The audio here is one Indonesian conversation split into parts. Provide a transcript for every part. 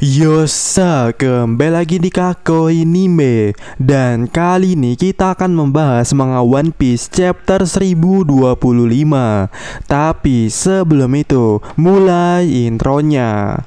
Yosa, kembali lagi di Kako Anime Dan kali ini kita akan membahas manga One Piece chapter 1025 Tapi sebelum itu, mulai intronya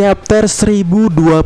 chapter 1025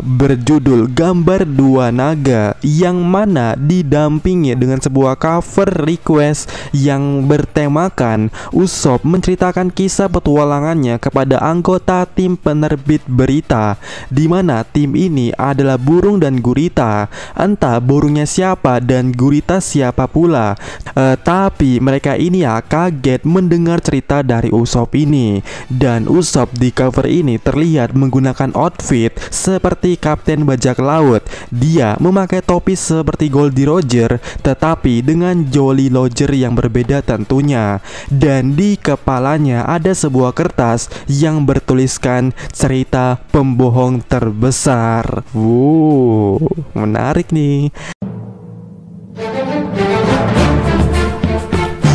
berjudul Gambar Dua Naga yang mana didampingi dengan sebuah cover request yang bertemakan Usop menceritakan kisah petualangannya kepada anggota tim penerbit berita di mana tim ini adalah burung dan gurita entah burungnya siapa dan gurita siapa pula e, tapi mereka ini ya kaget mendengar cerita dari Usop ini dan Usop di cover ini terlihat terlihat menggunakan outfit seperti kapten bajak laut. Dia memakai topi seperti Goldie Roger tetapi dengan Jolly Roger yang berbeda tentunya. Dan di kepalanya ada sebuah kertas yang bertuliskan cerita pembohong terbesar. Wow, menarik nih.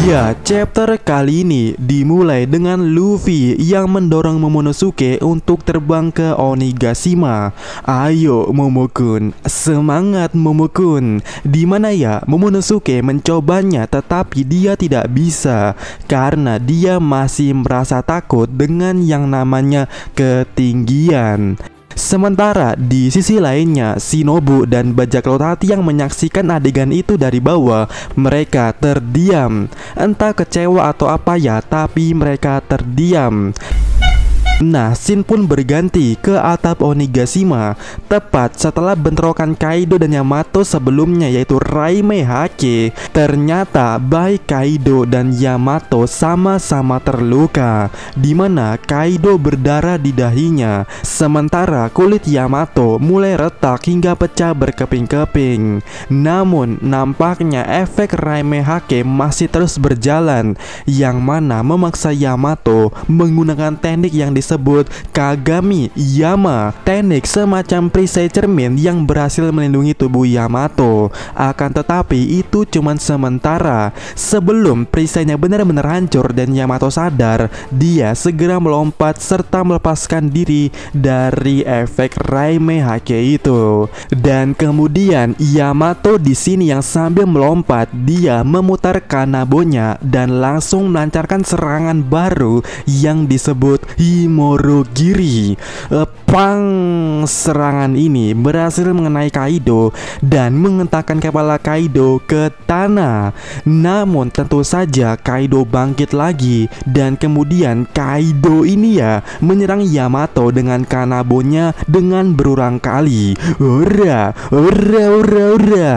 Ya, chapter kali ini dimulai dengan Luffy yang mendorong Momonosuke untuk terbang ke Onigashima. Ayo Momokun, semangat Momokun. Di mana ya Momonosuke mencobanya tetapi dia tidak bisa karena dia masih merasa takut dengan yang namanya ketinggian. Sementara di sisi lainnya, Shinobu dan Bajak Laut Hati yang menyaksikan adegan itu dari bawah, mereka terdiam. Entah kecewa atau apa ya, tapi mereka terdiam. Nah, Shin pun berganti ke atap Onigashima tepat setelah bentrokan Kaido dan Yamato sebelumnya yaitu Raime Hake. Ternyata baik Kaido dan Yamato sama-sama terluka di mana Kaido berdarah di dahinya sementara kulit Yamato mulai retak hingga pecah berkeping-keping. Namun nampaknya efek Raime Hake masih terus berjalan yang mana memaksa Yamato menggunakan teknik yang disebut tersebut, Kagami Yama teknik semacam perisai cermin yang berhasil melindungi tubuh Yamato. Akan tetapi itu cuman sementara. Sebelum perisainya benar-benar hancur dan Yamato sadar, dia segera melompat serta melepaskan diri dari efek Raime Hake itu. Dan kemudian Yamato di sini yang sambil melompat, dia memutar kanabonya dan langsung melancarkan serangan baru yang disebut Himo Morogiri. Eh, pang serangan ini berhasil mengenai Kaido dan mengentakkan kepala Kaido ke tanah. Namun tentu saja Kaido bangkit lagi dan kemudian Kaido ini ya menyerang Yamato dengan kanabonya dengan berulang kali. Ura, ura, ura, ura.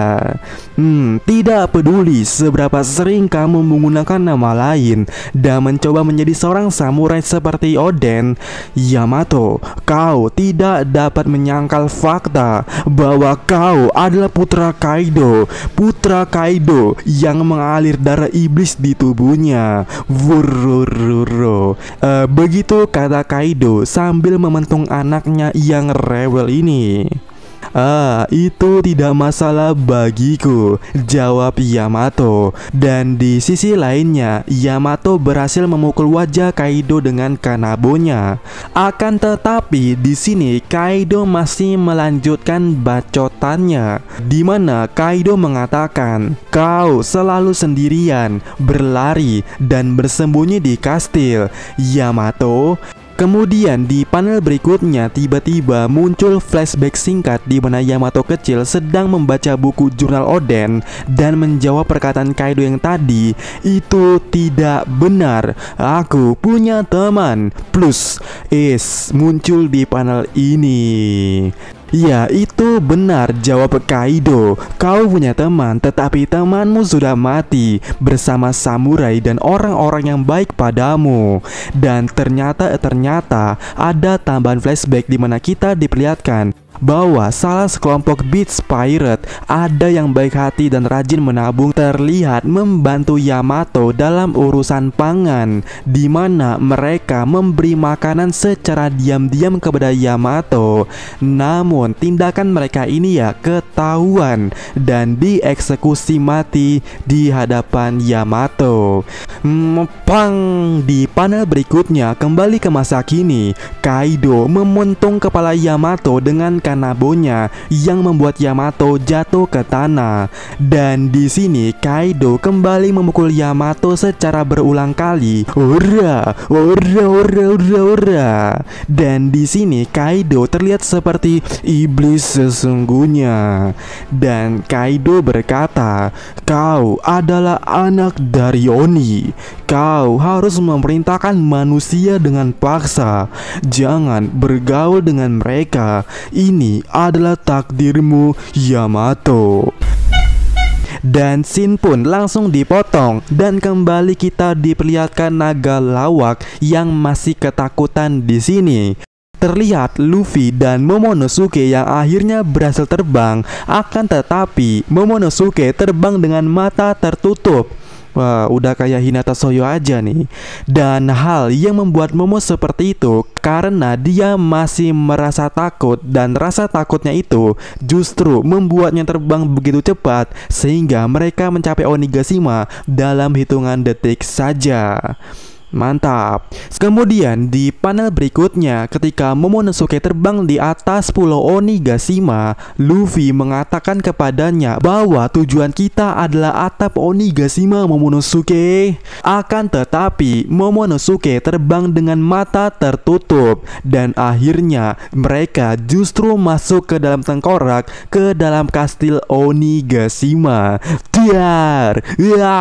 Hmm, tidak peduli seberapa sering kamu menggunakan nama lain dan mencoba menjadi seorang samurai seperti Oden, Yamato, kau tidak dapat menyangkal fakta bahwa kau adalah putra Kaido, putra Kaido yang mengalir darah iblis di tubuhnya. Wurururu. Uh, eh, begitu kata Kaido sambil mementung anaknya yang rewel ini. Ah, itu tidak masalah bagiku, jawab Yamato. Dan di sisi lainnya, Yamato berhasil memukul wajah Kaido dengan kanabonya. Akan tetapi di sini Kaido masih melanjutkan bacotannya, di mana Kaido mengatakan, "Kau selalu sendirian, berlari dan bersembunyi di kastil, Yamato." Kemudian di panel berikutnya tiba-tiba muncul flashback singkat di mana Yamato kecil sedang membaca buku jurnal Oden dan menjawab perkataan Kaido yang tadi itu tidak benar. Aku punya teman plus is muncul di panel ini. Ya, itu benar jawab Kaido. Kau punya teman, tetapi temanmu sudah mati bersama samurai dan orang-orang yang baik padamu. Dan ternyata ternyata ada tambahan flashback di mana kita diperlihatkan bahwa salah sekelompok Beats Pirate ada yang baik hati dan rajin menabung terlihat membantu Yamato dalam urusan pangan di mana mereka memberi makanan secara diam-diam kepada Yamato namun tindakan mereka ini ya ketahuan dan dieksekusi mati di hadapan Yamato Mempang di panel berikutnya kembali ke masa kini Kaido memuntung kepala Yamato dengan Kanabonya yang membuat Yamato jatuh ke tanah. Dan di sini Kaido kembali memukul Yamato secara berulang kali. Ora, ora, ora, ora, ora. Dan di sini Kaido terlihat seperti iblis sesungguhnya. Dan Kaido berkata, "Kau adalah anak dari Oni. Kau harus memerintahkan manusia dengan paksa. Jangan bergaul dengan mereka. Ini ini adalah takdirmu Yamato dan sin pun langsung dipotong dan kembali kita diperlihatkan naga lawak yang masih ketakutan di sini. Terlihat Luffy dan Momonosuke yang akhirnya berhasil terbang, akan tetapi Momonosuke terbang dengan mata tertutup Wah, eh, udah kayak Hinata Soyo aja nih. Dan hal yang membuat Momo seperti itu karena dia masih merasa takut dan rasa takutnya itu justru membuatnya terbang begitu cepat sehingga mereka mencapai Onigashima dalam hitungan detik saja. Mantap. Kemudian di panel berikutnya ketika Momonosuke terbang di atas pulau Onigashima, Luffy mengatakan kepadanya bahwa tujuan kita adalah atap Onigashima Momonosuke. Akan tetapi Momonosuke terbang dengan mata tertutup dan akhirnya mereka justru masuk ke dalam tengkorak ke dalam kastil Onigashima. Biar ya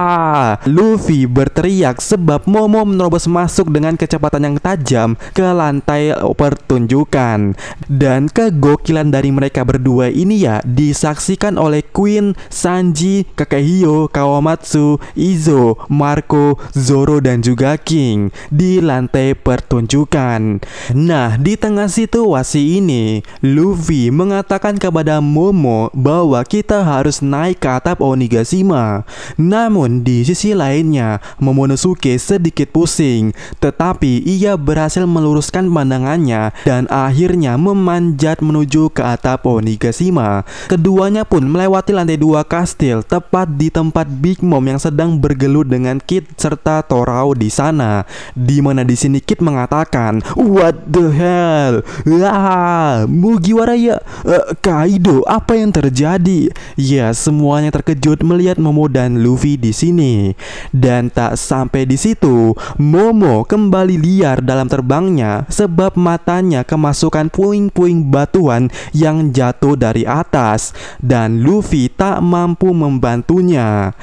Luffy berteriak sebab Momo menerobos masuk dengan kecepatan yang tajam ke lantai pertunjukan Dan kegokilan dari mereka berdua ini ya disaksikan oleh Queen, Sanji, Kakehio, Kawamatsu, Izo, Marco, Zoro dan juga King di lantai pertunjukan Nah di tengah situasi ini Luffy mengatakan kepada Momo bahwa kita harus naik ke atap Onigashima Orochima. Namun di sisi lainnya, Momonosuke sedikit pusing, tetapi ia berhasil meluruskan pandangannya dan akhirnya memanjat menuju ke atap Onigashima. Keduanya pun melewati lantai dua kastil tepat di tempat Big Mom yang sedang bergelut dengan Kid serta Torao di sana. Di mana di sini Kid mengatakan, "What the hell? Ah, Mugiwara ya, uh, Kaido, apa yang terjadi?" Ya, semuanya terkejut melihat lihat Momo dan Luffy di sini. Dan tak sampai di situ, Momo kembali liar dalam terbangnya sebab matanya kemasukan puing-puing batuan yang jatuh dari atas dan Luffy tak mampu membantunya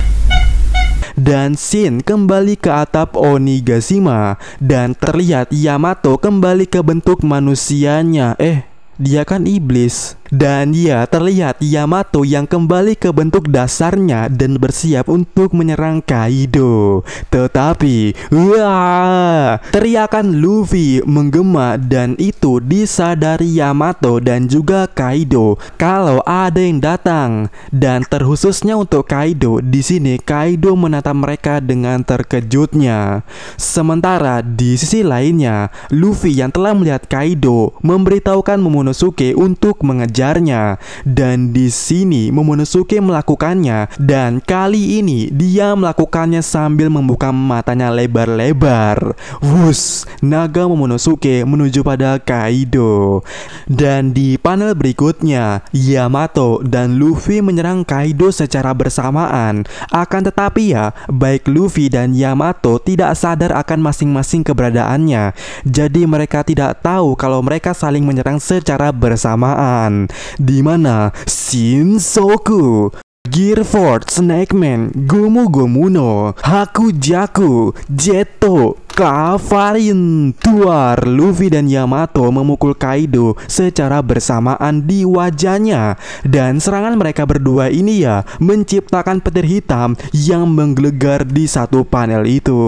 dan Shin kembali ke atap Onigashima dan terlihat Yamato kembali ke bentuk manusianya. Eh, dia kan iblis. Dan dia terlihat Yamato yang kembali ke bentuk dasarnya dan bersiap untuk menyerang Kaido. Tetapi, wah, teriakan Luffy menggema dan itu disadari Yamato dan juga Kaido kalau ada yang datang. Dan terkhususnya untuk Kaido, di sini Kaido menatap mereka dengan terkejutnya. Sementara di sisi lainnya, Luffy yang telah melihat Kaido memberitahukan Momonosuke Momonosuke untuk mengejarnya. Dan di sini Momonosuke melakukannya dan kali ini dia melakukannya sambil membuka matanya lebar-lebar. Wus, naga Momonosuke menuju pada Kaido. Dan di panel berikutnya, Yamato dan Luffy menyerang Kaido secara bersamaan. Akan tetapi ya, baik Luffy dan Yamato tidak sadar akan masing-masing keberadaannya. Jadi mereka tidak tahu kalau mereka saling menyerang secara secara bersamaan, di mana Shinsoku Gearford, Snakeman, Gomu Gomuno, Haku Jaku, Jeto, Cavarin Tuar Luffy dan Yamato memukul Kaido secara bersamaan di wajahnya Dan serangan mereka berdua ini ya menciptakan petir hitam yang menggelegar di satu panel itu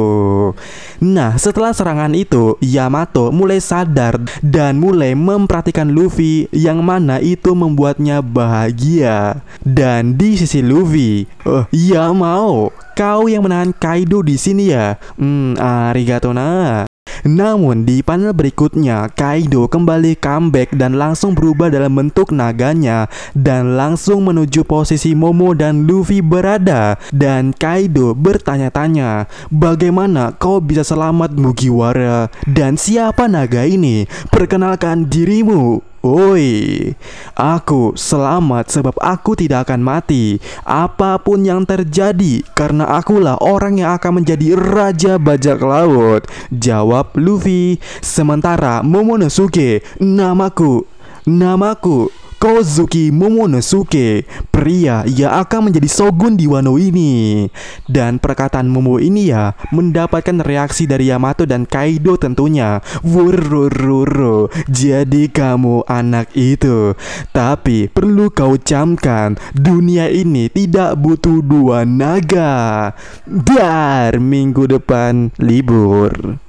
Nah setelah serangan itu Yamato mulai sadar dan mulai memperhatikan Luffy yang mana itu membuatnya bahagia Dan di sisi Luffy, uh, eh, Yamao Kau yang menahan Kaido di sini ya? Hmm, arigato na. Namun di panel berikutnya, Kaido kembali comeback dan langsung berubah dalam bentuk naganya dan langsung menuju posisi Momo dan Luffy berada. Dan Kaido bertanya-tanya, bagaimana kau bisa selamat Mugiwara? Dan siapa naga ini? Perkenalkan dirimu. Woi, aku selamat sebab aku tidak akan mati. Apapun yang terjadi, karena akulah orang yang akan menjadi raja bajak laut. Jawab Luffy. Sementara Momonosuke, namaku, namaku Kozuki Momonosuke, pria yang akan menjadi shogun di Wano ini. Dan perkataan Momo ini ya mendapatkan reaksi dari Yamato dan Kaido tentunya. Wurururu, jadi kamu anak itu. Tapi perlu kau camkan, dunia ini tidak butuh dua naga. Biar minggu depan libur.